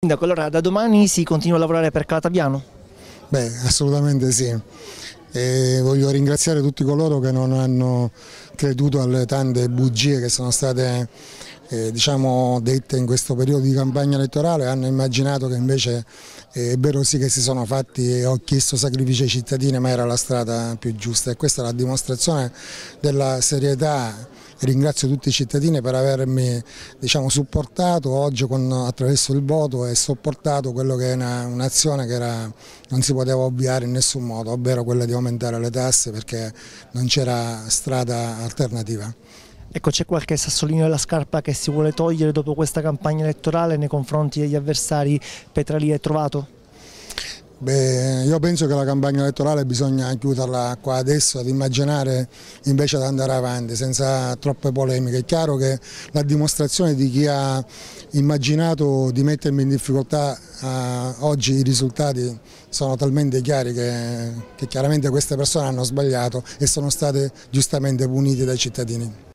Sindaco, allora da domani si continua a lavorare per Calatabiano? Beh, assolutamente sì. E voglio ringraziare tutti coloro che non hanno creduto alle tante bugie che sono state eh, diciamo, dette in questo periodo di campagna elettorale, hanno immaginato che invece eh, è vero sì che si sono fatti e eh, ho chiesto sacrifici ai cittadini ma era la strada più giusta e questa è la dimostrazione della serietà ringrazio tutti i cittadini per avermi diciamo, supportato oggi con, attraverso il voto e sopportato quello che è un'azione un che era, non si poteva ovviare in nessun modo, ovvero quella di aumentare le tasse perché non c'era strada alternativa. Ecco, c'è qualche sassolino della scarpa che si vuole togliere dopo questa campagna elettorale nei confronti degli avversari Petralia hai trovato? Beh, io penso che la campagna elettorale bisogna chiuderla qua adesso, ad immaginare invece di andare avanti senza troppe polemiche. È chiaro che la dimostrazione di chi ha immaginato di mettermi in difficoltà eh, oggi i risultati sono talmente chiari che, che chiaramente queste persone hanno sbagliato e sono state giustamente punite dai cittadini.